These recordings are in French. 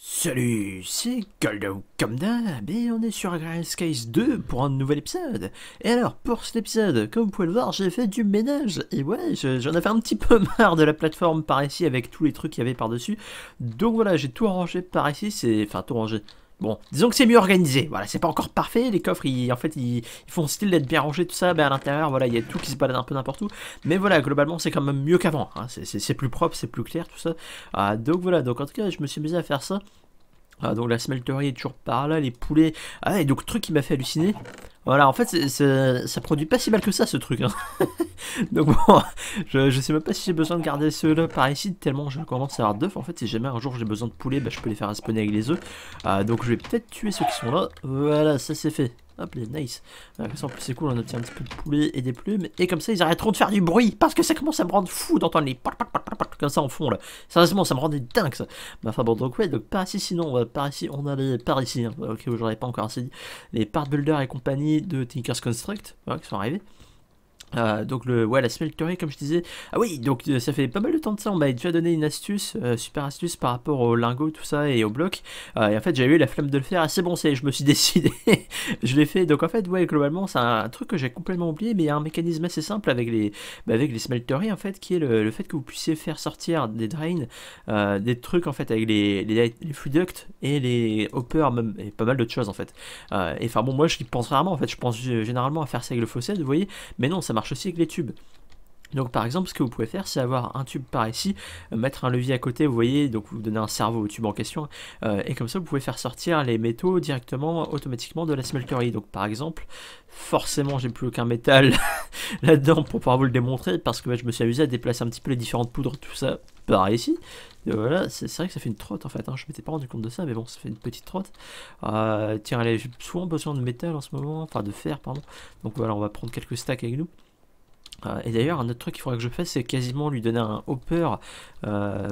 Salut, c'est Goldo. Comme d'hab, et on est sur Grand Case 2 pour un nouvel épisode. Et alors, pour cet épisode, comme vous pouvez le voir, j'ai fait du ménage. Et ouais, j'en avais un petit peu marre de la plateforme par ici avec tous les trucs qu'il y avait par-dessus. Donc voilà, j'ai tout rangé par ici. C'est Enfin, tout rangé. Bon, disons que c'est mieux organisé. Voilà, c'est pas encore parfait. Les coffres, ils, en fait, ils, font style d'être bien rangés, tout ça. Mais à l'intérieur, voilà, il y a tout qui se balade un peu n'importe où. Mais voilà, globalement, c'est quand même mieux qu'avant. Hein. C'est plus propre, c'est plus clair, tout ça. Ah, donc voilà, donc en tout cas, je me suis mis à faire ça. Ah, donc la smelterie est toujours par là, les poulets. Ah, et donc truc qui m'a fait halluciner. Voilà, en fait, ça produit pas si mal que ça ce truc. Hein. donc bon, je, sais même pas si j'ai besoin de garder ceux-là par ici, tellement je commence à avoir d'œufs. En fait, si jamais un jour j'ai besoin de poulets, bah, je peux les faire spawner avec les œufs. Ah, donc je vais peut-être tuer ceux qui sont là. Voilà, ça c'est fait. Hop, les nice. Ah, comme ça, en plus, c'est cool, on obtient un petit peu de poulets et des plumes. Et comme ça, ils arrêteront de faire du bruit parce que ça commence à me rendre fou d'entendre les comme ça en fond là. Sérieusement, ça me rendait dingue ça. Mais bah, enfin bon, donc ouais, donc par ici, sinon, on va, par ici, on a les par ici, ok hein. ok, j'aurais pas encore assez dit, les part builder et compagnie de Tinkers Construct, qui sont arrivés. Euh, donc le, ouais, la smeltery comme je disais ah oui donc euh, ça fait pas mal de temps de ça on m'a déjà donné une astuce euh, super astuce par rapport au lingot tout ça et au bloc et en fait j'avais eu la flamme de le faire assez bon c'est je me suis décidé je l'ai fait donc en fait ouais globalement c'est un truc que j'ai complètement oublié mais il y a un mécanisme assez simple avec les bah, avec les smelteries en fait qui est le, fait que vous puissiez faire sortir des drains des trucs en fait avec les les, les et les hoppers même, et pas mal d'autres choses en fait et enfin bon moi je pense rarement en fait je pense généralement à faire ça avec le fossé vous voyez mais non ça marche aussi avec les tubes. Donc par exemple, ce que vous pouvez faire, c'est avoir un tube par ici, euh, mettre un levier à côté, vous voyez, donc vous donnez un cerveau au tube en question, euh, et comme ça, vous pouvez faire sortir les métaux directement, automatiquement de la smelterie. Donc par exemple, forcément, j'ai plus aucun métal là-dedans pour pouvoir vous le démontrer, parce que bah, je me suis amusé à déplacer un petit peu les différentes poudres, tout ça, par ici. voilà, c'est vrai que ça fait une trotte en fait, hein. je m'étais pas rendu compte de ça, mais bon, ça fait une petite trotte. Euh, tiens, allez, j'ai souvent besoin de métal en ce moment, enfin de fer, pardon. Donc voilà, on va prendre quelques stacks avec nous. Euh, et d'ailleurs, un autre truc qu'il faudrait que je fasse, c'est quasiment lui donner un hopper euh,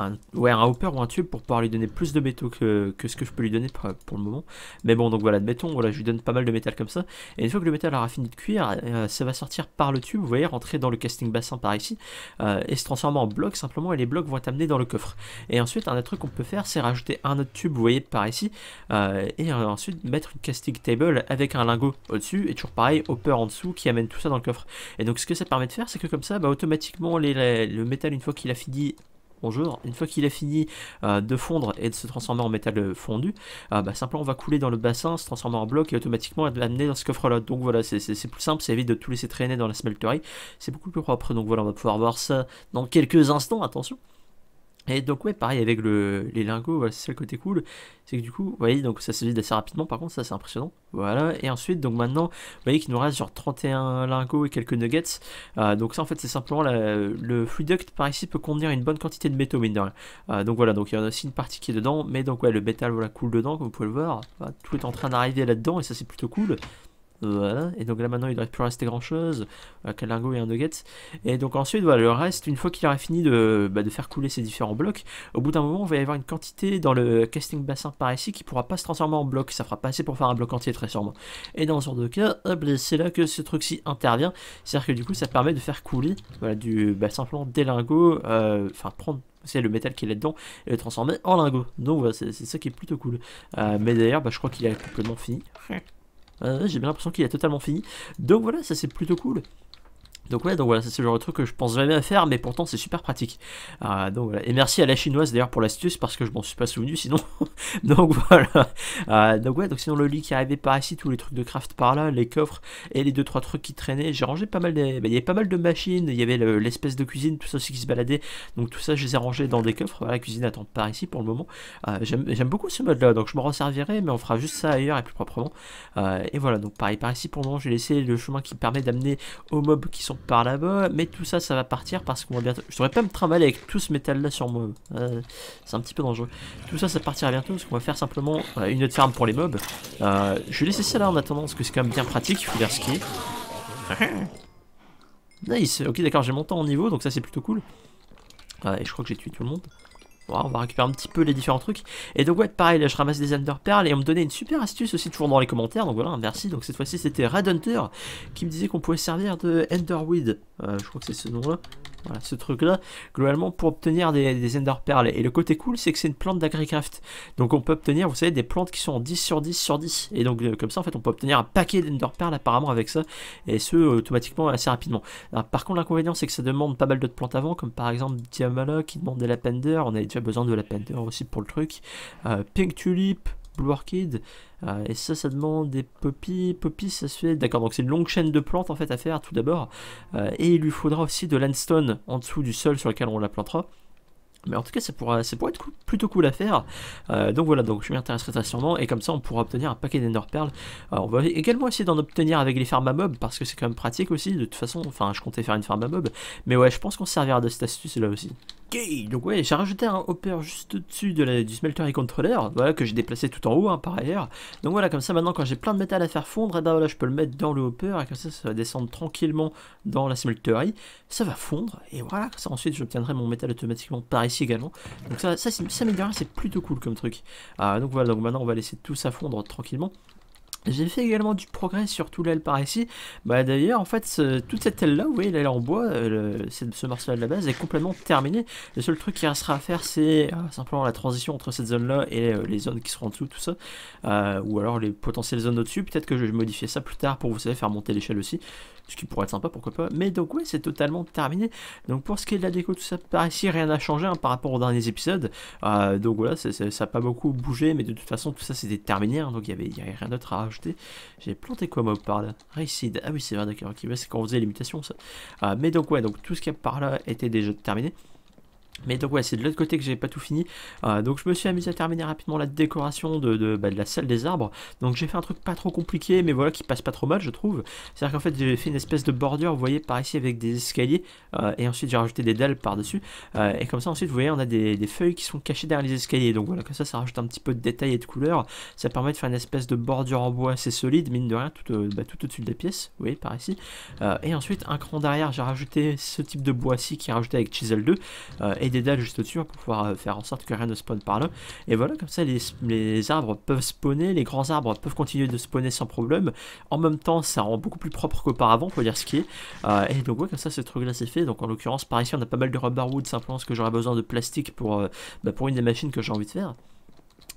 un, ouais, un hopper ou un tube pour pouvoir lui donner plus de métaux que, ce que je peux lui donner pour, le moment. Mais bon, donc voilà, admettons, voilà, je lui donne pas mal de métal comme ça. Et une fois que le métal aura fini de cuire, euh, ça va sortir par le tube, vous voyez, rentrer dans le casting bassin par ici, euh, et se transformer en bloc simplement, et les blocs vont être amenés dans le coffre. Et ensuite, un autre truc qu'on peut faire, c'est rajouter un autre tube, vous voyez, par ici, euh, et ensuite mettre une casting table avec un lingot au-dessus, et toujours pareil, hopper en dessous qui amène tout ça dans le coffre. Et donc, ce que ça permet de faire, c'est que comme ça, bah, automatiquement, le métal, une fois qu'il a fini bonjour, une fois qu'il a fini euh, de fondre et de se transformer en métal euh, fondu, euh, bah, simplement on va couler dans le bassin, se transformer en bloc et automatiquement être amené dans ce coffre-là. Donc voilà, c'est plus simple, ça évite de tout laisser traîner dans la smelterie, c'est beaucoup plus propre. Donc voilà, on va pouvoir voir ça dans quelques instants, attention. Et donc ouais, pareil avec le, les lingots, voilà, c'est ça le côté cool, c'est que du coup, vous voyez, donc ça se vide assez rapidement, par contre ça c'est impressionnant, voilà, et ensuite, donc maintenant, vous voyez qu'il nous reste genre 31 lingots et quelques nuggets, euh, donc ça en fait c'est simplement, la, le fluiduct par ici peut contenir une bonne quantité de métaux, mine de rien, euh, donc voilà, donc il y en a aussi une partie qui est dedans, mais donc ouais, le métal voilà coule dedans, comme vous pouvez le voir, tout est en train d'arriver là-dedans, et ça c'est plutôt cool, voilà. Et donc là maintenant il ne devrait plus rester grand chose, qu'un euh, lingot et un nugget. Et donc ensuite voilà, le reste, une fois qu'il aura fini bah, de, faire couler ces différents blocs, au bout d'un moment il va y avoir une quantité dans le casting bassin par ici qui pourra pas se transformer en bloc, ça fera pas assez pour faire un bloc entier très sûrement. Et dans ce genre de cas, c'est là que ce truc-ci intervient, c'est-à-dire que du coup ça permet de faire couler voilà, du, bah, simplement des lingots, euh, enfin prendre c'est le métal qui est là-dedans et le transformer en lingot. Donc voilà, c'est ça qui est plutôt cool. Euh, mais d'ailleurs, bah, je crois qu'il est complètement fini. Euh, j'ai bien l'impression qu'il a totalement fini. Donc voilà, ça c'est plutôt cool. Donc ouais, donc voilà, c'est le genre de truc que je pense jamais à faire, mais pourtant c'est super pratique. Euh, donc Et merci à la chinoise d'ailleurs pour l'astuce parce que je m'en suis pas souvenu sinon. donc voilà. Euh, donc ouais, donc sinon le lit qui arrivait par ici, tous les trucs de craft par là, les coffres et les deux trois trucs qui traînaient. J'ai rangé pas mal des, bah, il y avait pas mal de machines, il y avait l'espèce de cuisine, tout ça aussi qui se baladait. Donc tout ça, je les ai rangés dans des coffres. Voilà, la cuisine attend par ici pour le moment. Euh, j'aime beaucoup ce mode là, donc je m'en resservirai, mais on fera juste ça ailleurs et plus proprement. et voilà, donc pareil par ici pour le moment, j'ai laissé le chemin qui permet d'amener aux mobs qui sont par là-bas. Mais tout ça, ça va partir parce qu'on va bientôt... Je devrais pas me trimballer avec tout ce métal-là sur moi. Euh, c'est un petit peu dangereux. Tout ça, ça partira bientôt parce qu'on va faire simplement euh, une autre ferme pour les mobs. Euh, je vais laisser ça là en attendant parce que c'est quand même bien pratique. Il faut dire ce qui Nice. Ok, d'accord, j'ai monté en niveau, donc ça, c'est plutôt cool. et je crois que j'ai tué tout le monde on va récupérer un petit peu les différents trucs. Et donc ouais, pareil, là, je ramasse des Ender et on me donnait une super astuce aussi, toujours dans les commentaires, donc voilà, merci. Donc cette fois-ci, c'était Red Hunter qui me disait qu'on pouvait servir de Enderweed, euh, je crois que c'est ce nom-là. Voilà, ce truc-là, globalement, pour obtenir des, des Ender Et le côté cool, c'est que c'est une plante d'Agricraft. Donc on peut obtenir, vous savez, des plantes qui sont 10 sur 10 sur 10. Et donc, euh, comme ça, en fait, on peut obtenir un paquet d'Ender Pearls apparemment avec ça. Et ce, automatiquement, assez rapidement. par contre, l'inconvénient, c'est que ça demande pas mal d'autres plantes avant, comme par exemple Diamala qui demande la pender On a déjà besoin de la peinture aussi pour le truc. Euh, Pink Tulip, Blue Orchid, euh, et ça, ça demande des poppies. Poppies, ça se fait. D'accord, donc c'est une longue chaîne de plantes en fait à faire tout d'abord. Euh, et il lui faudra aussi de landstone en dessous du sol sur lequel on la plantera. Mais en tout cas, ça pourrait être plutôt cool à faire. donc voilà, donc je m'y intéresserai très sûrement. Et comme ça, on pourra obtenir un paquet d'ender perles. on va également essayer d'en obtenir avec les pharma à mobs, parce que c'est quand même pratique aussi. De toute façon, enfin, je comptais faire une farm à Mais ouais, je pense qu'on servira de cette astuce là aussi donc ouais, j'ai rajouté un hopper juste au-dessus de du smeltery controller, voilà, que j'ai déplacé tout en haut hein, par ailleurs. Donc voilà, comme ça maintenant quand j'ai plein de métal à faire fondre, eh ben, là je peux le mettre dans le hopper et comme ça ça va descendre tranquillement dans la smelterie, ça va fondre et voilà, comme ça ensuite j'obtiendrai mon métal automatiquement par ici également. Donc ça, ça, ça, c'est plutôt cool comme truc. Ah, donc voilà, donc maintenant on va laisser tout ça fondre tranquillement. J'ai fait également du progrès sur tout l'aile par ici. Bah d'ailleurs, en fait, toute cette aile-là, vous voyez, l'aile en bois, euh, ce morceau-là de la base est complètement terminé. Le seul truc qui restera à faire, c'est euh, simplement la transition entre cette zone-là et euh, les zones qui seront en dessous, tout ça. ou alors les potentielles zones au-dessus. Peut-être que je vais modifier ça plus tard pour, vous savez, faire monter l'échelle aussi ce qui pourrait être sympa, pourquoi pas. Mais donc ouais, c'est totalement terminé. Donc pour ce qui est de la déco, tout ça par ici, rien n'a changé hein, par rapport aux derniers épisodes. Euh, donc voilà, ça n'a pas beaucoup bougé, mais de toute façon, tout ça c'était terminé, hein, donc il n'y avait, y avait, rien d'autre à rajouter. J'ai planté quoi moi par là Ah oui, c'est vrai, d'accord, c'est quand on faisait les mutations ça. Euh, mais donc ouais, donc tout ce qu'il y a par là était déjà terminé. Mais donc ouais, c'est de l'autre côté que j'ai pas tout fini. Euh, donc je me suis amusé à terminer rapidement la décoration de, bah, de, la salle des arbres. Donc j'ai fait un truc pas trop compliqué, mais voilà, qui passe pas trop mal, je trouve. C'est-à-dire qu'en fait, j'ai fait une espèce de bordure, vous voyez, par ici avec des escaliers. Euh, et ensuite, j'ai rajouté des dalles par-dessus. Euh, et comme ça, ensuite, vous voyez, on a des, des, feuilles qui sont cachées derrière les escaliers. Donc voilà, comme ça, ça rajoute un petit peu de détails et de couleurs. Ça permet de faire une espèce de bordure en bois assez solide, mine de rien, tout, bah, tout au-dessus de la pièce, vous voyez, par ici. et ensuite, un cran derrière, j'ai rajouté ce type de bois-ci qui est rajouté avec Chisel 2. et des dalles juste au-dessus pour pouvoir euh, faire en sorte que rien ne spawn par là. Et voilà, comme ça, les, les, arbres peuvent spawner, les grands arbres peuvent continuer de spawner sans problème. En même temps, ça rend beaucoup plus propre qu'auparavant, faut dire ce qui est. Euh, et donc, ouais, comme ça, c'est trop là c'est fait. Donc, en l'occurrence, par ici, on a pas mal de rubber wood, simplement parce que j'aurais besoin de plastique pour, euh, bah, pour une des machines que j'ai envie de faire.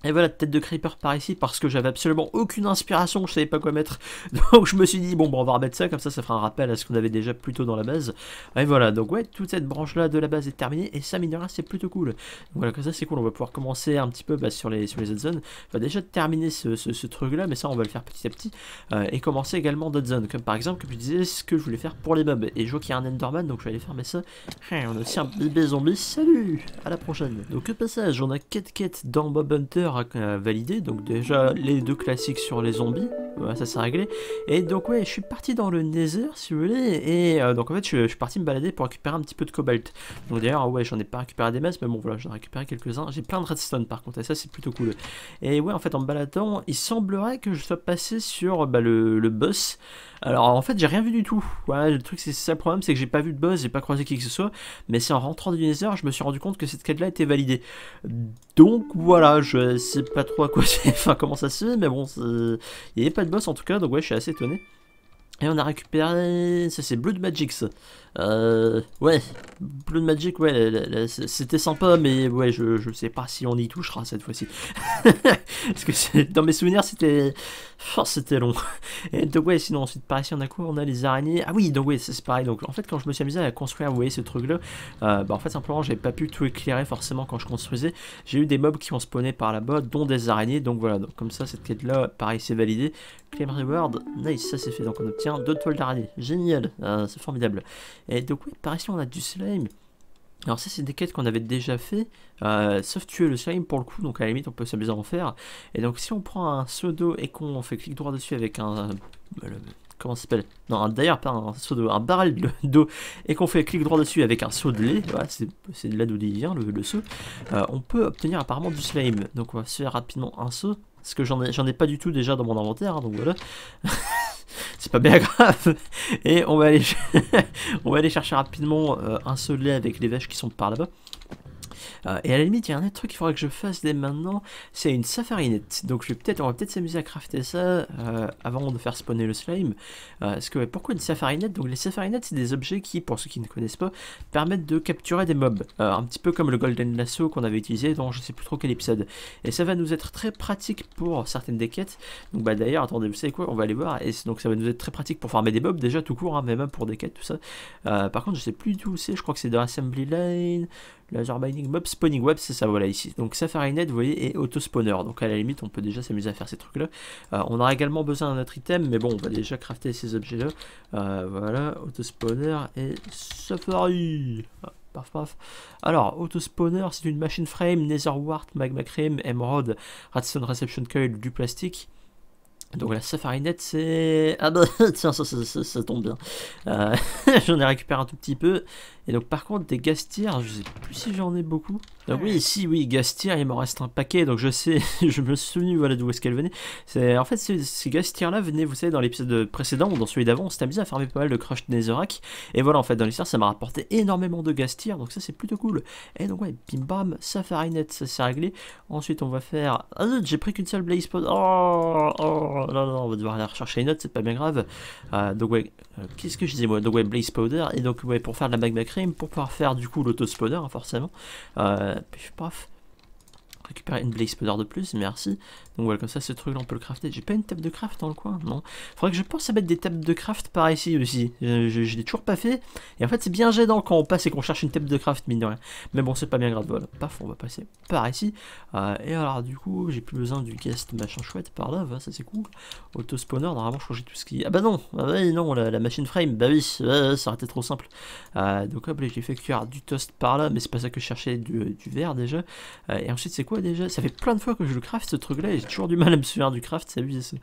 Et voilà, tête de creeper par ici, parce que j'avais absolument aucune inspiration, je savais pas quoi mettre. Donc je me suis dit, bon, bah, on va remettre ça, comme ça, ça fera un rappel à ce qu'on avait déjà plutôt dans la base. Et voilà, donc ouais, toute cette branche-là de la base est terminée, et ça, minera, c'est plutôt cool. voilà, comme ça, c'est cool, on va pouvoir commencer un petit peu bah, sur, les, sur les autres zones. Enfin, déjà terminer ce, truc-là, mais ça, on va le faire petit à petit, euh, et commencer également d'autres zones. Comme par exemple, comme je disais, ce que je voulais faire pour les mobs. Et je vois qu'il y a un Enderman, donc je vais aller faire, ça, on a aussi un bébé zombie, salut, à la prochaine. Donc, au passage, on a 4 quêtes dans Bob Hunter euh, validé, Donc déjà les deux classiques sur les zombies, ça s'est réglé. Et donc ouais, je suis parti dans le Nether si vous voulez. Et euh, donc en fait, je, suis parti me balader pour récupérer un petit peu de cobalt. Donc d'ailleurs, ouais, j'en ai pas récupéré des masses, mais bon voilà, j'en ai récupéré quelques-uns. J'ai plein de redstone par contre, et ça c'est plutôt cool. Et ouais, en fait, en me baladant, il semblerait que je sois passé sur bah, le boss. Alors en fait, j'ai rien vu du tout. ouais le truc, c'est ça le problème, c'est que j'ai pas vu de boss, j'ai pas croisé qui que ce soit. Mais c'est en rentrant du Nether, je me suis rendu compte que cette quête-là était validée. Donc voilà, je sais pas trop à quoi enfin comment ça se fait, mais bon, il y avait pas de boss en tout cas, donc ouais, je suis assez étonné. Et on a récupéré... Ça c'est Blood Magic ça. Euh, ouais, Blood Magic, ouais, c'était sympa, mais ouais, je, je sais pas si on y touchera cette fois-ci. Parce que dans mes souvenirs, c'était... Oh, c'était long. Et donc ouais, sinon ensuite par ici, on a quoi On a les araignées. Ah oui, donc ouais, c'est pareil. Donc en fait, quand je me suis amusé à construire, vous voyez, ce truc-là, euh, bah en fait, simplement, j'avais pas pu tout éclairer forcément quand je construisais. J'ai eu des mobs qui ont spawné par là-bas, dont des araignées. Donc voilà, donc comme ça, cette quête-là, pareil, c'est validé. Claim reward, nice, ça c'est fait. Donc Tiens, deux toiles d'araignée. Génial, ah, c'est formidable. Et donc oui, par ici on a du slime. Alors ça c'est des quêtes qu'on avait déjà fait, euh, sauf tuer le slime pour le coup, donc à la limite on peut s'amuser à en faire. Et donc si on prend un seau d'eau et qu'on fait clic droit dessus avec un... Euh, comment ça s'appelle Non, d'ailleurs pas un seau d'eau, un barrel d'eau, et qu'on fait clic droit dessus avec un seau de lait, voilà, c'est de là d'où il vient le, seau, euh, on peut obtenir apparemment du slime. Donc on va se faire rapidement un seau, parce que j'en ai, pas du tout déjà dans mon inventaire, hein, donc voilà. c'est pas bien grave. Et on va aller, on va aller chercher rapidement euh, un seul lait avec les vaches qui sont par là-bas. Euh, et à la limite, il y a un autre truc qu'il faudrait que je fasse dès maintenant, c'est une safarinette. Donc je vais peut-être, on va peut-être s'amuser à crafter ça euh, avant de faire spawner le slime. Euh, est que pourquoi une safarinette Donc les safarinettes, c'est des objets qui, pour ceux qui ne connaissent pas, permettent de capturer des mobs. un petit peu comme le golden lasso qu'on avait utilisé dans je sais plus trop quel épisode. Et ça va nous être très pratique pour certaines des quêtes. Donc bah d'ailleurs, attendez, vous savez quoi On va aller voir. Et donc ça va nous être très pratique pour farmer des mobs déjà tout court, mais hein, même pour des quêtes tout ça. par contre, je sais plus d'où c'est. Je crois que c'est dans Assembly Line laser Binding Mob, Spawning Web, c'est ça, voilà, ici. Donc safari net, vous voyez, et auto-spawner, Donc à la limite, on peut déjà s'amuser à faire ces trucs-là. Euh, on aura également besoin d'un autre item, mais bon, on va déjà crafter ces objets-là. Euh, voilà, spawner et Safari. Ah, paf, paf. Alors, Spawner, c'est une machine frame, wart, Magma Cream, Emerald, Radstone Reception Coil, du plastique. Donc la safari net, c'est... Ah bah tiens, ça, tombe bien. Euh, j'en ai récupéré un tout petit peu. Et donc par contre des gastiers, je sais plus si j'en ai beaucoup. Donc oui, si oui, gastières, il m'en reste un paquet, donc je sais, je me souviens, voilà d'où est-ce qu'elle venait. en fait ces, gastiers là venaient, vous savez, dans l'épisode précédent ou dans celui d'avant, on s'est amusé à farmer pas mal de crush Netherrack. Et voilà en fait dans l'histoire ça m'a rapporté énormément de gastir, donc ça c'est plutôt cool. Et donc ouais, bim bam, safari net, ça s'est réglé. Ensuite on va faire. Ah j'ai pris qu'une seule blaze pod. Oh, oh non, non, on va devoir aller rechercher une autre, c'est pas bien grave. Euh, donc ouais, euh, qu'est-ce que je disais moi Donc ouais, Blaze Powder, et donc ouais, pour faire la magma cream, pour pouvoir faire du coup l'auto-spawner, hein, forcément, euh, paf, récupérer une blaze powder de plus, merci. Donc voilà, comme ça, ce truc-là, on peut le crafter. J'ai pas une table de craft dans le coin, non. Faudrait que je pense à mettre des tables de craft par ici aussi. Je, je, l'ai toujours pas fait. Et en fait, c'est bien gênant quand on passe et qu'on cherche une table de craft, mine de rien. Mais bon, c'est pas bien grave. Voilà, paf, on va passer par ici. Euh, et alors, du coup, j'ai plus besoin du guest machin chouette par là, ça c'est cool. Auto-spawner, normalement, je crois tout ce qui. Ah bah non, ah bah non, la, machine frame, bah oui, ça aurait été trop simple. Euh, donc hop, j'ai fait cuire du toast par là, mais c'est pas ça que je cherchais, du, du verre déjà. Euh, et ensuite, c'est quoi déjà Ça fait plein de fois que je le craft ce truc là et j'ai toujours du mal à me souvenir du craft, Ça abusé.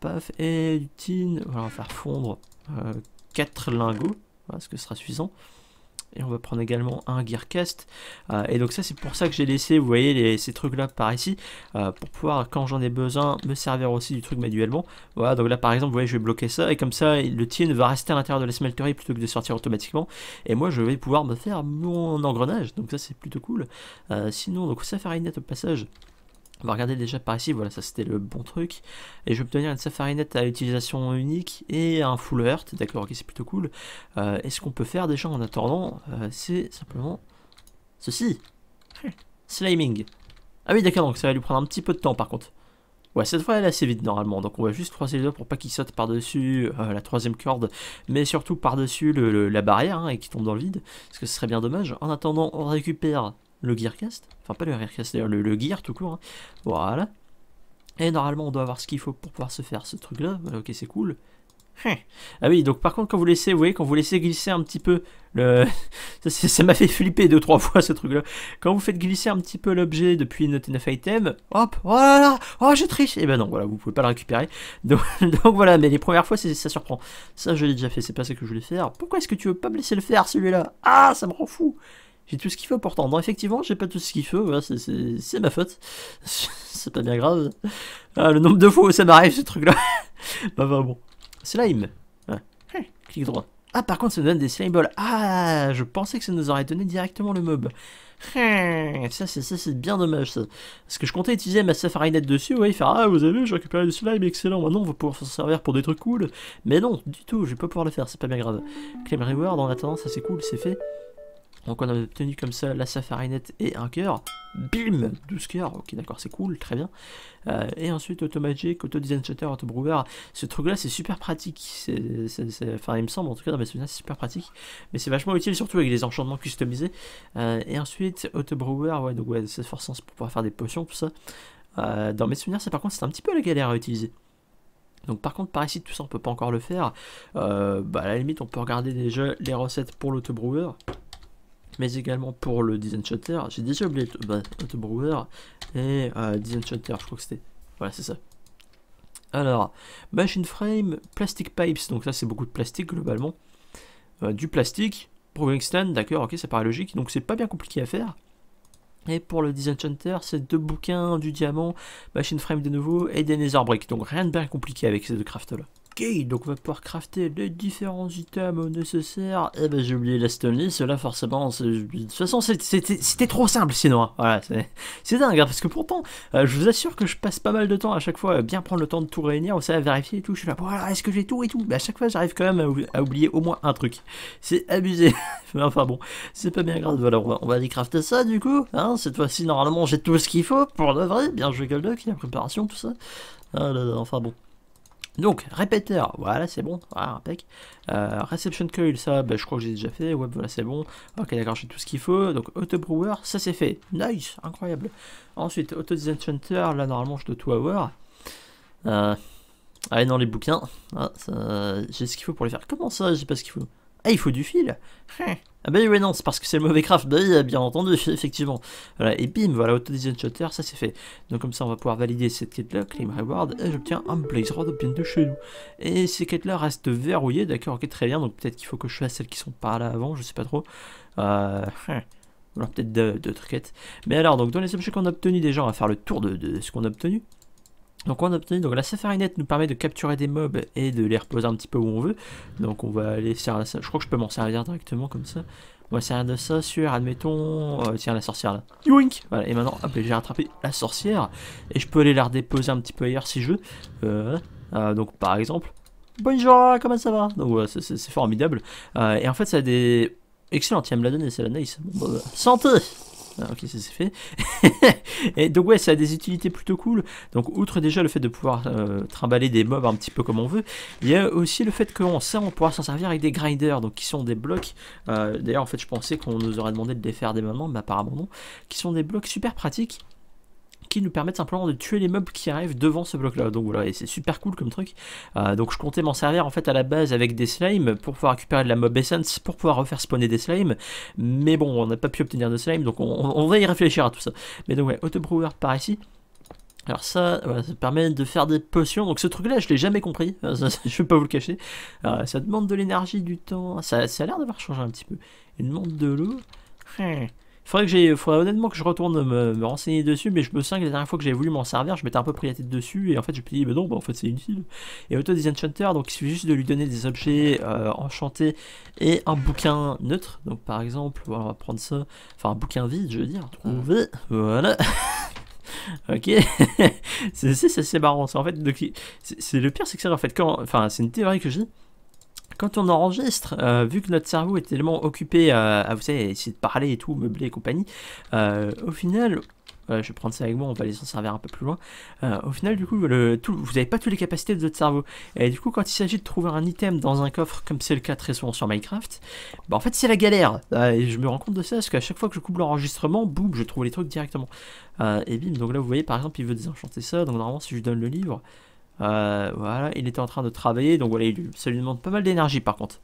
paf, et du tin. on va faire fondre 4 euh, lingots, ce que sera suffisant. Et on va prendre également un Gearcast. Euh, et donc ça c'est pour ça que j'ai laissé, vous voyez, ces trucs là par ici, euh, pour pouvoir quand j'en ai besoin me servir aussi du truc manuellement. Voilà, donc là par exemple, vous voyez, je vais bloquer ça, et comme ça le tien va rester à l'intérieur de la smelterie plutôt que de sortir automatiquement. Et moi je vais pouvoir me faire mon engrenage, donc ça c'est plutôt cool. Euh, sinon, donc ça fait net au passage. On va regarder déjà par ici, voilà, ça c'était le bon truc. Et je vais obtenir une safarinette à utilisation unique et un full heart, d'accord, ok, c'est plutôt cool. Euh, et ce qu'on peut faire déjà en attendant, euh, c'est simplement ceci. Sliming. Ah oui, d'accord, donc ça va lui prendre un petit peu de temps par contre. Ouais, cette fois elle est assez vite normalement, donc on va juste croiser les doigts pour pas qu'il saute par-dessus euh, la troisième corde, mais surtout par-dessus la barrière hein, et qu'il tombe dans le vide, parce que ce serait bien dommage. En attendant, on récupère le Gearcast, enfin pas le Gearcast d'ailleurs, le, Gear tout court, hein. voilà. Et normalement on doit avoir ce qu'il faut pour pouvoir se faire ce truc là, ok c'est cool. Hein. Ah oui, donc par contre quand vous laissez, vous voyez, quand vous laissez glisser un petit peu le... ça m'a fait flipper deux trois fois ce truc-là. Quand vous faites glisser un petit peu l'objet depuis notre 9 item, hop, voilà, oh, oh j'ai triché. Et eh ben non, voilà, vous pouvez pas le récupérer. Donc, donc voilà, mais les premières fois ça surprend. Ça je l'ai déjà fait, c'est pas ça que je voulais faire. Pourquoi est-ce que tu veux pas me laisser le faire celui-là Ah, ça me rend fou. J'ai tout ce qu'il faut pourtant, non Effectivement, j'ai pas tout ce qu'il faut, c'est ma faute. c'est pas bien grave. Ah, le nombre de fois où ça m'arrive ce truc-là. Bah, bah bon. Slime. Clic droit. Ah, par contre, ça nous donne des slime balls. Ah, je pensais que ça nous aurait donné directement le mob. Ça, c'est bien dommage, Parce que je comptais utiliser ma safarinette dessus, ouais, faire Ah, vous avez vu, j'ai récupéré du slime, excellent. Maintenant, on va pouvoir s'en servir pour des trucs cool. Mais non, du tout, je vais pas pouvoir le faire, c'est pas bien grave. Claim reward en attendant, ça c'est cool, c'est fait. Donc on a obtenu comme ça la safarinette et un cœur. Bim 12 cœurs, ok d'accord c'est cool, très bien. Euh, et ensuite Automagic, Auto Design Shutter, Auto Ce truc là c'est super pratique. enfin il me semble en tout cas dans mes souvenirs c'est super pratique. Mais c'est vachement utile surtout avec les enchantements customisés. Euh, et ensuite Auto Brewer, ouais donc ouais c'est forcément pour pouvoir faire des potions tout ça. Euh, dans mes souvenirs c'est par contre c'est un petit peu la galère à utiliser. Donc par contre par ici tout ça on peut pas encore le faire. bah à la limite on peut regarder déjà les recettes pour l'Auto brewer mais également pour le Design J'ai déjà oublié bah, Brewer et euh, je crois que c'était. Voilà, c'est ça. Alors, Machine Frame, Plastic Pipes, donc ça c'est beaucoup de plastique globalement. Euh, du plastique, Brewing Stand, d'accord, ok, ça paraît logique, donc c'est pas bien compliqué à faire. Et pour le Disenchanter, c'est deux bouquins, du diamant, Machine Frame de nouveau et des Nether Brick. Donc rien de bien compliqué avec ces deux crafts là. Ok, donc on va pouvoir crafter les différents items nécessaires. Eh ben j'ai oublié la Stoney, cela forcément. De toute façon, c'était trop simple sinon. Hein. Voilà, c'est dingue, hein, parce que pourtant, euh, je vous assure que je passe pas mal de temps à chaque fois à bien prendre le temps de tout réunir, vous savez, à vérifier et tout. Je suis là, voilà, est-ce que j'ai tout et tout Mais à chaque fois, j'arrive quand même à, oublier au moins un truc. C'est abusé. enfin bon, c'est pas bien grave. Voilà, on va, on va aller crafter ça du coup. Hein, cette fois-ci, normalement, j'ai tout ce qu'il faut pour le vrai. Bien joué, a la préparation, tout ça. Ah là là, enfin bon. Donc, répéteur, voilà, c'est bon, voilà, impec. Euh, reception coil, ça, ben je crois que j'ai déjà fait, Web voilà, c'est bon. Ok, d'accord, j'ai tout ce qu'il faut. Donc, auto-brewer, ça c'est fait, nice, incroyable. Ensuite, auto là, normalement, je dois tout avoir. Euh, allez, ah, dans les bouquins, ah, j'ai ce qu'il faut pour les faire. Comment ça, j'ai pas ce qu'il faut ah, il faut du fil Ah bah oui, non, c'est parce que c'est le mauvais craft. Bah euh, bien entendu, effectivement. Voilà, et bim, voilà, auto-design shutter, ça c'est fait. Donc comme ça, on va pouvoir valider cette quête-là, claim reward, et j'obtiens un blaze rod bien de chez nous. Et ces quêtes-là restent verrouillées, d'accord, ok, très bien. Donc peut-être qu'il faut que je fasse celles qui sont par là avant, je sais pas trop. Euh... Voilà, peut-être d'autres quêtes. Mais alors, donc dans les objets qu'on a obtenus déjà, on va faire le tour de ce qu'on a obtenu. Donc on obtient, donc la safarinette nous permet de capturer des mobs et de les reposer un petit peu où on veut. Donc on va aller servir ça. Je crois que je peux m'en servir directement comme ça. On va servir de ça sur, admettons, euh, tiens la sorcière là. Youink Voilà, et maintenant, hop, j'ai rattrapé la sorcière. Et je peux aller la redéposer un petit peu ailleurs si je veux. Euh, euh, donc par exemple, bonjour, comment ça va Donc voilà, c'est formidable. et en fait ça a des... Excellent, tiens me la donner, c'est la nice. Bah, santé ah, ok, ça c'est fait. et donc ouais, ça a des utilités plutôt cool. Donc outre déjà le fait de pouvoir euh, trimballer des mobs un petit peu comme on veut, il y a aussi le fait qu'on sait on pourra s'en servir avec des grinders, donc qui sont des blocs. Euh, d'ailleurs en fait je pensais qu'on nous aurait demandé de les faire des moments mais apparemment non. Qui sont des blocs super pratiques qui nous permettent simplement de tuer les mobs qui arrivent devant ce bloc là donc voilà et c'est super cool comme truc euh, donc je comptais m'en servir en fait à la base avec des slimes pour pouvoir récupérer de la mob essence pour pouvoir refaire spawner des slimes mais bon on n'a pas pu obtenir de slime donc on, va y réfléchir à tout ça mais donc ouais auto brewer par ici alors ça, ça permet de faire des potions. Donc ce truc-là, je l'ai jamais compris. je vais pas vous le cacher. Euh, ça demande de l'énergie, du temps. Ça, ça a l'air d'avoir changé un petit peu. Il demande de l'eau. Hum. Faudrait que j'ai, faudrait honnêtement que je retourne me, renseigner dessus, mais je me sens que la dernière fois que j'ai voulu m'en servir, je m'étais un peu pris la tête dessus et en fait je me suis dit, bah non, en fait c'est inutile. Et Auto Disenchanter, donc il suffit juste de lui donner des objets euh, enchantés et un bouquin neutre. Donc par exemple, on va prendre ça, enfin un bouquin vide, je veux dire. Trouver, voilà. ok, c'est assez marrant. En fait, c'est le pire, c'est que en fait, quand, enfin, c'est une théorie que j'ai quand on enregistre, euh, vu que notre cerveau est tellement occupé à, vous savez, essayer de parler et tout, meubler et compagnie, euh, au final, euh, je vais prendre ça avec moi, on va les en servir un peu plus loin. au final, du coup, le, vous n'avez pas toutes les capacités de votre cerveau. Et du coup, quand il s'agit de trouver un item dans un coffre, comme c'est le cas très souvent sur Minecraft, bah, en fait, c'est la galère. et je me rends compte de ça, parce qu'à chaque fois que je coupe l'enregistrement, boum, je trouve les trucs directement. et bim, donc là, vous voyez, par exemple, il veut désenchanter ça. Donc normalement, si je donne le livre... Euh, voilà, il était en train de travailler, donc voilà, ça lui demande pas mal d'énergie par contre.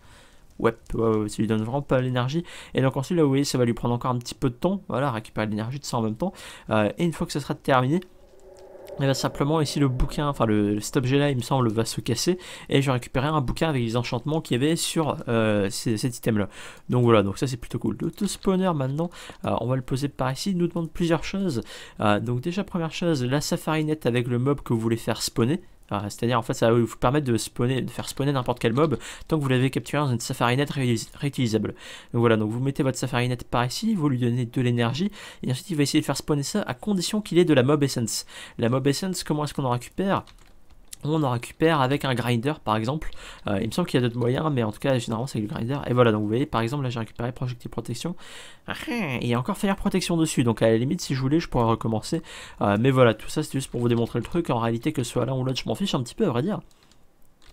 Ouais, ça lui donne vraiment pas d'énergie Et donc ensuite, là, vous voyez, ça va lui prendre encore un petit peu de temps, voilà, récupérer l'énergie de ça en même temps. Euh, et une fois que ça sera terminé, et eh va ben, simplement ici le bouquin, enfin le, cet objet là il me semble va se casser et je vais récupérer un bouquin avec les enchantements qu'il y avait sur euh, cet item là. Donc voilà, donc ça c'est plutôt cool. Le spawner maintenant, on va le poser par ici, il nous demande plusieurs choses. donc déjà première chose, la safarinette avec le mob que vous voulez faire spawner. C'est-à-dire, en fait, ça va vous permettre de, spawner, de faire spawner n'importe quel mob tant que vous l'avez capturé dans une safarinette réutilisable. Donc voilà, donc vous mettez votre safarinette par ici, vous lui donnez de l'énergie, et ensuite il va essayer de faire spawner ça à condition qu'il ait de la mob essence. La mob essence, comment est-ce qu'on en récupère on en récupère avec un grinder par exemple. Euh, il me semble qu'il y a d'autres moyens, mais en tout cas, généralement c'est le grinder. Et voilà, donc vous voyez, par exemple, là j'ai récupéré Projectile Protection. Et encore Fire Protection dessus, donc à la limite, si je voulais, je pourrais recommencer. Euh, mais voilà, tout ça c'est juste pour vous démontrer le truc. En réalité, que ce soit là ou l'autre, je m'en fiche un petit peu, à vrai dire.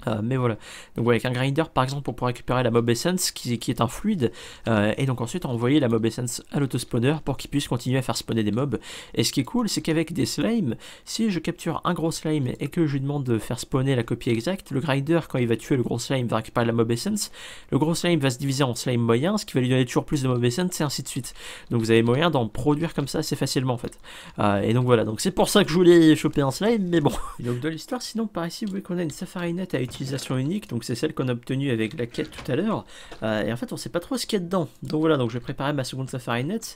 Euh, mais voilà, donc avec un grinder par exemple pour pouvoir récupérer la mob essence qui, est un fluide euh, et donc ensuite envoyer la mob essence à l'autospawner pour qu'il puisse continuer à faire spawner des mobs et ce qui est cool c'est qu'avec des slimes, si je capture un gros slime et que je lui demande de faire spawner la copie exacte, le grinder quand il va tuer le gros slime va récupérer la mob essence, le gros slime va se diviser en slime moyen, ce qui va lui donner toujours plus de mob essence et ainsi de suite, donc vous avez moyen d'en produire comme ça assez facilement en fait euh, et donc voilà, donc c'est pour ça que je voulais choper un slime mais bon, donc de l'histoire sinon par ici vous voyez qu'on a une safari utilisation unique, donc c'est celle qu'on a obtenue avec la quête tout à l'heure. Euh, et en fait, on sait pas trop ce qu'il y a dedans. Donc voilà, donc je vais préparer ma seconde safarinette.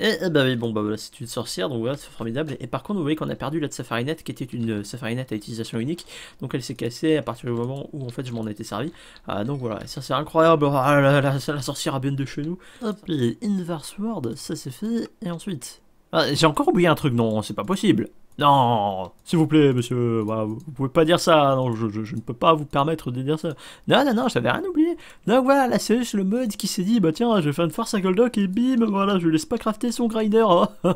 Et, et eh bah ben oui, bon, bah voilà, c'est une sorcière, donc voilà, c'est formidable. Et par contre, vous voyez qu'on a perdu la safarinette, qui était une euh, safarinette à utilisation unique. Donc elle s'est cassée à partir du moment où, en fait, je m'en étais servi. Euh, donc voilà, ça c'est incroyable. Oh la, sorcière a bien de chez nous. Hop, Inverse word ça c'est fait. Et ensuite... Ah, j'ai encore oublié un truc, non, c'est pas possible. Non, s'il vous plaît, monsieur, bah, vous pouvez pas dire ça. Non, je, ne peux pas vous permettre de dire ça. Non, non, non, j'avais rien oublié. Donc voilà, la c'est le mode qui s'est dit, bah tiens, je vais faire une force à Goldock et bim, voilà, je laisse pas crafter son grinder. ouais,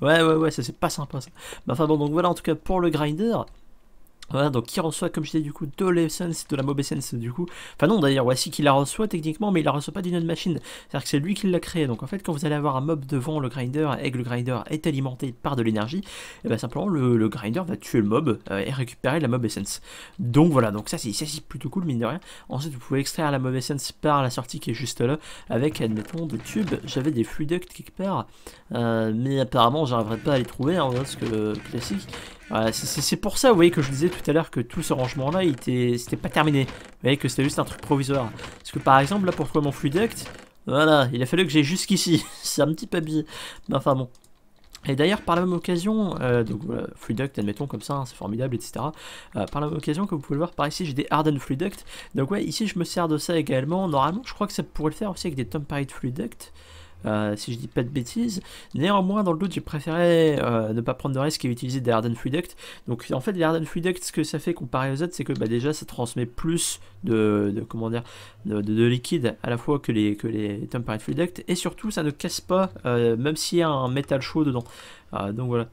ouais, ouais, ça c'est pas sympa ça. Bah, enfin bon, donc voilà, en tout cas pour le grinder. Voilà, donc qui reçoit, comme je disais, du coup, de l'essence, de la mob essence, du coup. Enfin, non, d'ailleurs, voici qui la reçoit techniquement, mais il la reçoit pas d'une autre machine. C'est-à-dire que c'est lui qui l'a créé. Donc, en fait, quand vous allez avoir un mob devant le grinder et que le grinder est alimenté par de l'énergie, et eh bien simplement, le, grinder va tuer le mob euh, et récupérer la mob essence. Donc, voilà, donc ça, c'est plutôt cool, mine de rien. Ensuite, vous pouvez extraire la mob essence par la sortie qui est juste là, avec, admettons, de tubes. J'avais des fluiducts quelque part, euh, mais apparemment, j'arriverai pas à les trouver, en hein, parce que classique c'est pour ça, vous voyez, que je disais tout à l'heure que tout ce rangement-là, c'était pas terminé. Vous voyez que c'était juste un truc provisoire. Parce que par exemple, là, pour trouver mon fluiduct, voilà, il a fallu que j'aille jusqu'ici. c'est un petit peu Mais enfin bon. Et d'ailleurs, par la même occasion, euh, donc Fluiduct, admettons comme ça, hein, c'est formidable, etc. Euh, par la même occasion, comme vous pouvez le voir par ici, j'ai des Harden Fluiduct. Donc ouais, ici je me sers de ça également. Normalement, je crois que ça pourrait le faire aussi avec des Temperate Fluiduct. Euh, si je dis pas de bêtises. Néanmoins, dans le doute, j'ai préféré euh, ne pas prendre de risque et utiliser des Harden Fluidect. Donc en fait, les Harden Fluidect, ce que ça fait comparé aux autres, c'est que bah, déjà ça transmet plus de, comment dire, de, liquide à la fois que les, que les et surtout ça ne casse pas, euh, même s'il y a un métal chaud dedans. donc voilà,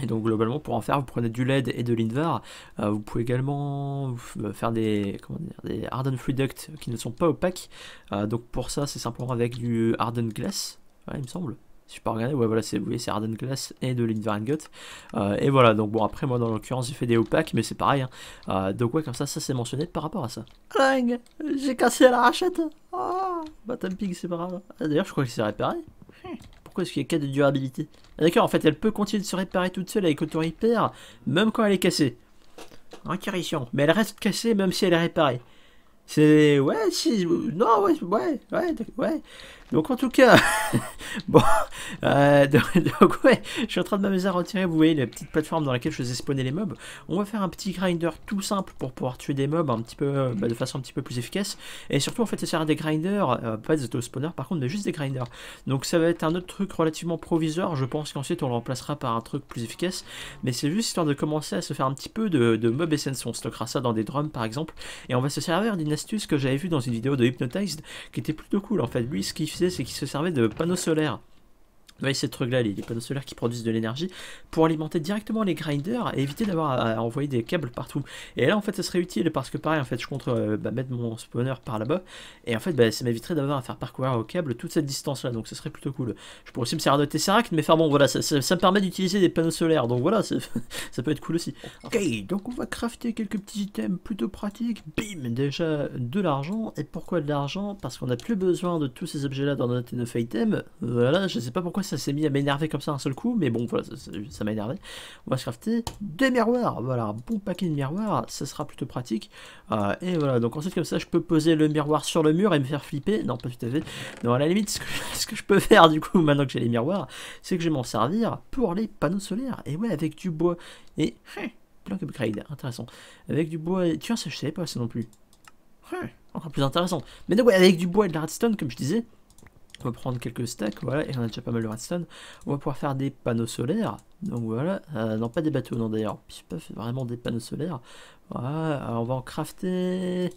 et donc globalement pour en faire vous prenez du LED et de l'Invar. Euh, vous pouvez également euh, faire des, comment dire, des hardened free qui ne sont pas opaques. Euh, donc pour ça c'est simplement avec du Arden glass, il me semble. Si je peux regarder, ouais voilà c'est vous voyez c'est hardened glass et de l'Invar gut. et voilà donc bon après moi dans l'occurrence j'ai fait des opaques mais c'est pareil. Hein. donc ouais comme ça ça c'est mentionné par rapport à ça. J'ai cassé la rachette. oh, c'est pas grave. Ah, d'ailleurs je crois que c'est réparé. Hum ce qu'il y a 4 de durabilité ah, D'accord, en fait, elle peut continuer de se réparer toute seule avec auto-repair, même quand elle est cassée. Incarissant. Mais elle reste cassée même si elle est réparée. C'est... Ouais, si... Non, ouais, ouais, ouais, ouais. Donc en tout cas, bon, euh, donc je suis en train de m'amuser à retirer, vous voyez, la petite plateforme dans laquelle je faisais spawner les mobs. On va faire un petit grinder tout simple pour pouvoir tuer des mobs un petit peu, euh, bah, de façon un petit peu plus efficace. Et surtout, en fait, ça sert à des grinders, euh, pas des auto-spawners par contre, mais juste des grinders. Donc ça va être un autre truc relativement provisoire, je pense qu'ensuite on le remplacera par un truc plus efficace. Mais c'est juste histoire de commencer à se faire un petit peu de, de mobs essence. On stockera ça dans des drums par exemple. Et on va se servir d'une astuce que j'avais vu dans une vidéo de Hypnotized qui était plutôt cool en fait. Lui, ce qu'il c'est qu'il se servait de panneaux solaires. Vous voyez ces trucs-là, les, panneaux solaires qui produisent de l'énergie, pour alimenter directement les grinders et éviter d'avoir à, envoyer des câbles partout. Et là, en fait, ça serait utile parce que, pareil, en fait, je compte euh, bah, mettre mon spawner par là-bas et en fait, bah, ça m'éviterait d'avoir à faire parcourir au câble toute cette distance-là, donc ce serait plutôt cool. Je pourrais aussi me servir de Tesseract, mais faire bon, voilà, ça, me permet d'utiliser des panneaux solaires, donc voilà, ça peut être cool aussi. Ok, donc on va crafter quelques petits items plutôt pratiques. Bim, déjà de l'argent. Et pourquoi de l'argent Parce qu'on n'a plus besoin de tous ces objets-là dans notre 9 item. Voilà, je sais pas pourquoi ça s'est mis à m'énerver comme ça un seul coup, mais bon, voilà, ça, m'a énervé. On va se crafter des miroirs. Voilà, bon paquet de miroirs, ça sera plutôt pratique. Euh, et voilà, donc ensuite, comme ça, je peux poser le miroir sur le mur et me faire flipper. Non, pas tout à fait. Non, à la limite, ce que, je peux faire, du coup, maintenant que j'ai les miroirs, c'est que je vais m'en servir pour les panneaux solaires. Et ouais, avec du bois. Et. Hein, Block upgrade, intéressant. Avec du bois. Et... Tiens, ça, je savais pas ça non plus. Hein, encore plus intéressant. Mais donc, ouais, avec du bois et de la redstone, comme je disais, on va prendre quelques stacks, voilà, et on a déjà pas mal de redstone. On va pouvoir faire des panneaux solaires, donc voilà, euh, non pas des bateaux, non d'ailleurs, je peux vraiment des panneaux solaires. Voilà, alors on va en crafter...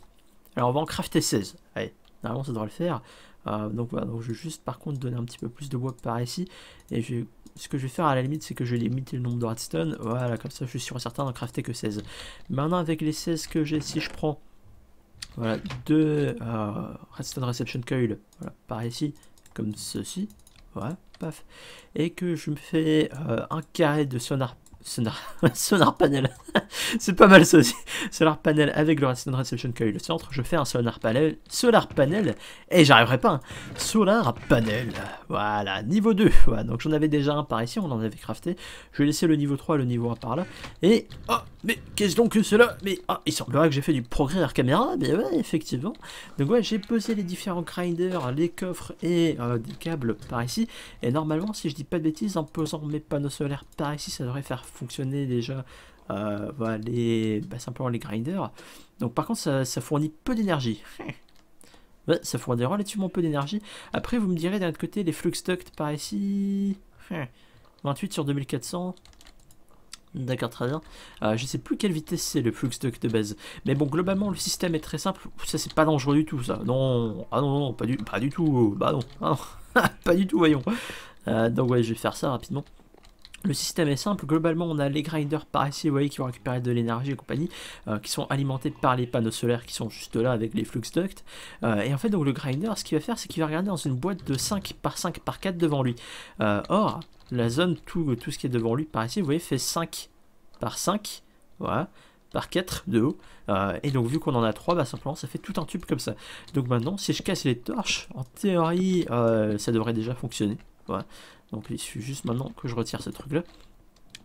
Alors on va en crafter 16, allez, normalement ça devrait le faire. Euh, donc voilà, donc je vais juste par contre donner un petit peu plus de bois par ici, et ce que je vais faire à la limite c'est que je vais limiter le nombre de redstone, voilà, comme ça je suis sûr et certain d'en crafter que 16. Maintenant avec les 16 que j'ai, si je prends... Voilà, deux euh, redstone reception coil, voilà, par ici, comme ceci, voilà, paf, et que je me fais euh, un carré de sonar Sonar, sonar panel. c'est pas mal ça aussi. solar panel avec le Reception Coil le centre. Je fais un sonar panel. Solar panel. Et j'arriverai pas. Solar panel. Voilà, niveau 2. Voilà, donc j'en avais déjà un par ici. On en avait crafté. Je vais laisser le niveau 3 le niveau 1 par là. Et. Oh, mais qu'est-ce donc que cela Mais. Oh, il semblerait que j'ai fait du progrès la caméra. Mais ouais, effectivement. Donc ouais, j'ai posé les différents grinders, les coffres et euh, des câbles par ici. Et normalement, si je dis pas de bêtises, en posant mes panneaux solaires par ici, ça devrait faire fonctionner déjà euh, les, bah, simplement les grinders. Donc par contre, ça, fournit peu d'énergie. ça fournit relativement peu d'énergie. Après, vous me direz d'un autre côté, les flux duct par ici. 28 sur 2400. D'accord, très bien. Euh, je sais plus quelle vitesse c'est le flux duct de base. Mais bon, globalement, le système est très simple. Ça, c'est pas dangereux du tout, ça. Non, ah non, pas du, pas du tout. Bah non, ah pas du tout, voyons. Euh, donc ouais, je vais faire ça rapidement. Le système est simple, globalement on a les grinders par ici, vous voyez, qui vont récupérer de l'énergie et compagnie, euh, qui sont alimentés par les panneaux solaires qui sont juste là avec les flux ducts. Euh, et en fait donc le grinder, ce qu'il va faire, c'est qu'il va regarder dans une boîte de 5 par 5 par 4 devant lui. Euh, or, la zone, tout, ce qui est devant lui par ici, vous voyez, fait 5 par 5, voilà, par 4 de haut. et donc vu qu'on en a 3, bah, simplement ça fait tout un tube comme ça. Donc maintenant, si je casse les torches, en théorie, ça devrait déjà fonctionner. Voilà. Donc il suffit juste maintenant que je retire ce truc là.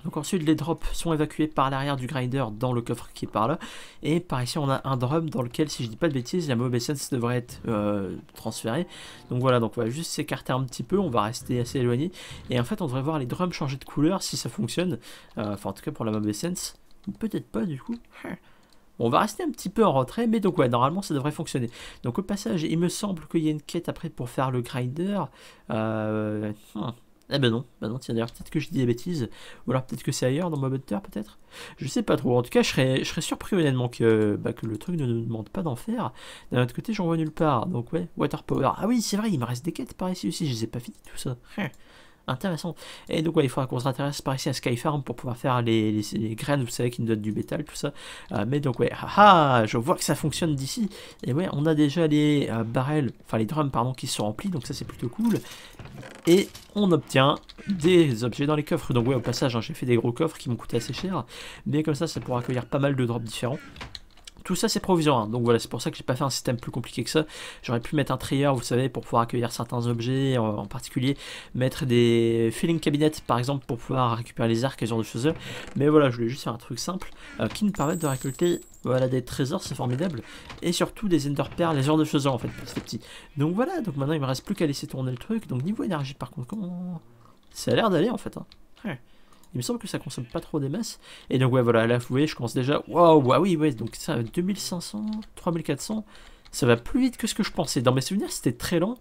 Donc ensuite les drops sont évacués par l'arrière du grinder dans le coffre qui est par là. Et par ici on a un drum dans lequel si je dis pas de bêtises la mauvaise devrait être euh, transférée. Donc voilà donc on va juste s'écarter un petit peu, on va rester assez éloigné. Et en fait on devrait voir les drums changer de couleur si ça fonctionne. Euh, enfin en tout cas pour la Mob essence. Peut-être pas du coup. on va rester un petit peu en retrait, mais donc ouais, normalement ça devrait fonctionner. Donc au passage, il me semble qu'il y a une quête après pour faire le grinder. Euh... Hmm. Eh ben non, ben non, tiens d'ailleurs, peut-être que je dis des bêtises, ou alors peut-être que c'est ailleurs dans ma Butter, peut-être Je sais pas trop, en tout cas je serais, je serais surpris honnêtement que, bah, que le truc ne nous demande pas d'en faire. D'un autre côté j'en vois nulle part, donc ouais, Water Power. Ah oui, c'est vrai, il me reste des quêtes par ici aussi, je les ai pas fini tout ça. Hein intéressant. Et donc, ouais, il faudra qu'on s'intéresse par ici à Skyfarm pour pouvoir faire les, graines, vous savez, qui nous donnent du métal, tout ça. Euh, mais donc, ouais, haha, ah, je vois que ça fonctionne d'ici. Et ouais, on a déjà les euh, barrels, enfin les drums, pardon, qui sont remplis, donc ça c'est plutôt cool. Et on obtient des objets dans les coffres. Donc, ouais, au passage, hein, j'ai fait des gros coffres qui m'ont coûté assez cher, mais comme ça, ça pourra accueillir pas mal de drops différents tout ça c'est provisoire. Donc voilà, c'est pour ça que j'ai pas fait un système plus compliqué que ça. J'aurais pu mettre un trieur vous savez, pour pouvoir accueillir certains objets, euh, en, particulier mettre des filling cabinets par exemple pour pouvoir récupérer les arcs et les genre de choses. Mais voilà, je voulais juste faire un truc simple euh, qui nous permette de récolter voilà, des trésors, c'est formidable. Et surtout des Ender les genres de choses en fait, petit petit. Donc voilà, donc maintenant il me reste plus qu'à laisser tourner le truc. Donc niveau énergie par contre, comment... ça a l'air d'aller en fait. Hein. Ouais. Il me semble que ça consomme pas trop des masses. Et donc, ouais, voilà, là, vous voyez, je commence déjà. Waouh, wow, bah oui, ouais, donc ça, 2500, 3400 ça va plus vite que ce que je pensais. Dans mes souvenirs, c'était très lent,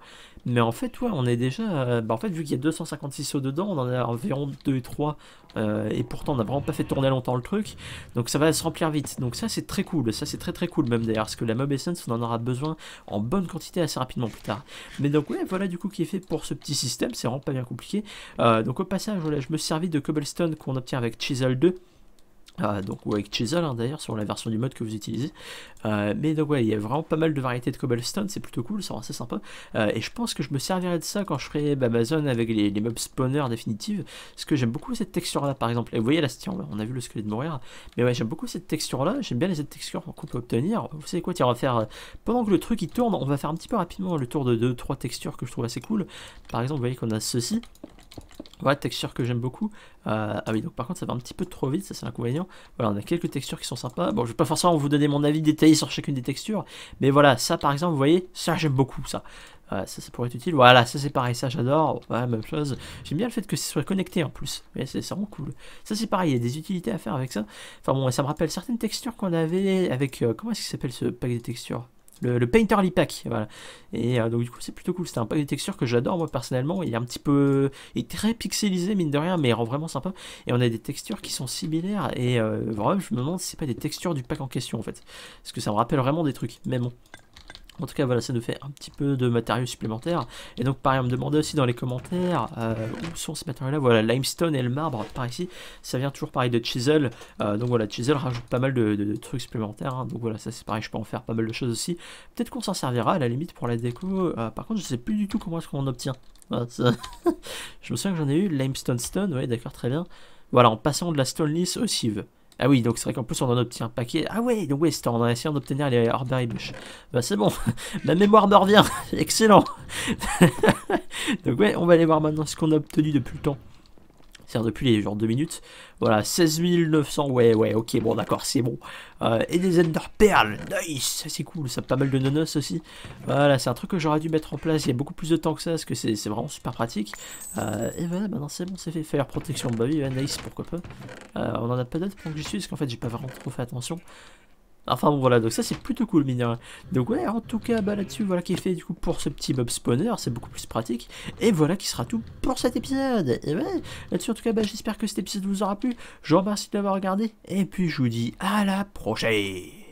mais en fait, ouais, on est déjà. Euh, bah, en fait, vu qu'il y a 256 sauts dedans, on en a environ 2 3, euh, et pourtant, on n'a vraiment pas fait tourner longtemps le truc, donc ça va se remplir vite. Donc, ça, c'est très cool, ça, c'est très très cool même d'ailleurs, parce que la Mob Essence, on en aura besoin en bonne quantité assez rapidement plus tard. Mais donc, ouais, voilà du coup qui est fait pour ce petit système, c'est vraiment pas bien compliqué. Euh, donc, au passage, je me servis de cobblestone qu'on obtient avec Chisel 2. Ah, donc ou avec Chisel hein, d'ailleurs sur la version du mode que vous utilisez euh, mais donc ouais il y a vraiment pas mal de variétés de cobblestone c'est plutôt cool c'est assez sympa euh, et je pense que je me servirai de ça quand je ferai bah, avec les, mobs spawners définitives parce que j'aime beaucoup cette texture là par exemple et vous voyez là on a vu le squelette mourir mais ouais j'aime beaucoup cette texture là j'aime bien les autres textures qu'on peut obtenir vous savez quoi tiens on va faire euh, pendant que le truc il tourne on va faire un petit peu rapidement le tour de 2-3 textures que je trouve assez cool par exemple vous voyez qu'on a ceci voilà, texture que j'aime beaucoup. Euh, ah oui, donc par contre, ça va un petit peu trop vite, ça c'est l'inconvénient. Voilà, on a quelques textures qui sont sympas. Bon, je vais pas forcément vous donner mon avis détaillé sur chacune des textures, mais voilà, ça par exemple, vous voyez, ça j'aime beaucoup ça. ça, ça pourrait être utile. Voilà, ça c'est pareil, ça j'adore. Ouais, même chose. J'aime bien le fait que ce soit connecté en plus. Mais c'est vraiment cool. Ça c'est pareil, il y a des utilités à faire avec ça. Enfin bon, ça me rappelle certaines textures qu'on avait avec. Euh, comment est-ce qu'il s'appelle ce pack de textures le, Painterly Pack. Voilà. Et euh, donc du coup c'est plutôt cool. c'est un pack de textures que j'adore moi personnellement. Il est un petit peu, il est très pixelisé mine de rien, mais il rend vraiment sympa. Et on a des textures qui sont similaires. Et euh, vraiment je me demande si c'est pas des textures du pack en question en fait, parce que ça me rappelle vraiment des trucs. Mais bon. En tout cas, voilà, ça nous fait un petit peu de matériaux supplémentaires. Et donc, pareil, on me demandait aussi dans les commentaires euh, où sont ces matériaux-là. Voilà, limestone et le marbre, par ici, ça vient toujours pareil de chisel. Euh, donc voilà, chisel rajoute pas mal de, trucs supplémentaires. Hein. Donc voilà, ça c'est pareil, je peux en faire pas mal de choses aussi. Peut-être qu'on s'en servira à la limite pour la déco. Euh, par contre, je sais plus du tout comment est-ce qu'on obtient. Ah, je me souviens que j'en ai eu, limestone stone, oui d'accord, très bien. Voilà, en passant de la stone lisse au sieve. Ah oui, donc c'est vrai qu'en plus on en obtient un paquet. Ah ouais, donc ouais, on a essayé d'obtenir les Horberry Bush. Bah c'est bon, la mémoire me revient, excellent. donc ouais, on va aller voir maintenant ce qu'on a obtenu depuis le temps. C'est-à-dire depuis les genre 2 minutes. Voilà, 16 900, ouais, ouais, ok, bon, d'accord, c'est bon. Euh, et des Ender Pearls, nice, c'est cool, ça pas mal de nonos aussi. Voilà, c'est un truc que j'aurais dû mettre en place il y a beaucoup plus de temps que ça, parce que c'est vraiment super pratique. Euh, et voilà, maintenant c'est bon, c'est fait, Fire protection, bah oui, nice, pourquoi pas. Euh, on en a pas d'autres pendant que j'y suis, parce qu'en fait j'ai pas vraiment trop fait attention. Enfin bon voilà, donc ça c'est plutôt cool mineur. Donc ouais, en tout cas, bah là-dessus, voilà qui est fait du coup pour ce petit mob spawner, c'est beaucoup plus pratique. Et voilà qui sera tout pour cet épisode. Et ouais, là-dessus en tout cas, bah j'espère que cet épisode vous aura plu. Je vous remercie de l'avoir regardé. Et puis je vous dis à la prochaine